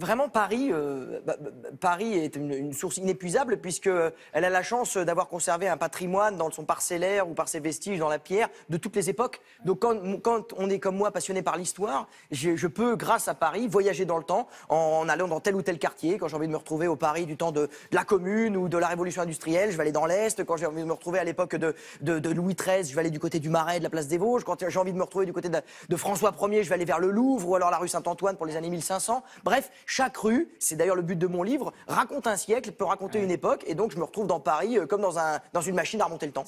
Vraiment, Paris, euh, bah, bah, bah, Paris est une, source inépuisable puisque euh, elle a la chance euh, d'avoir conservé un patrimoine dans son parcellaire ou par ses vestiges dans la pierre de toutes les époques. Donc quand, on est comme moi passionné par l'histoire, je, peux, grâce à Paris, voyager dans le temps en, allant dans tel ou tel quartier. Quand j'ai envie de me retrouver au Paris du temps de, la Commune ou de la Révolution industrielle, je vais aller dans l'Est. Quand j'ai envie de me retrouver à l'époque de, de, Louis XIII, je vais aller du côté du Marais, de la place des Vosges. Quand j'ai envie de me retrouver du côté de, François Ier, je vais aller vers le Louvre ou alors la rue Saint-Antoine pour les années 1500. Bref, chaque rue, c'est d'ailleurs le but de mon livre, raconte un siècle, peut raconter une époque. Et donc, je me retrouve dans Paris euh, comme dans, dans une machine à remonter le temps.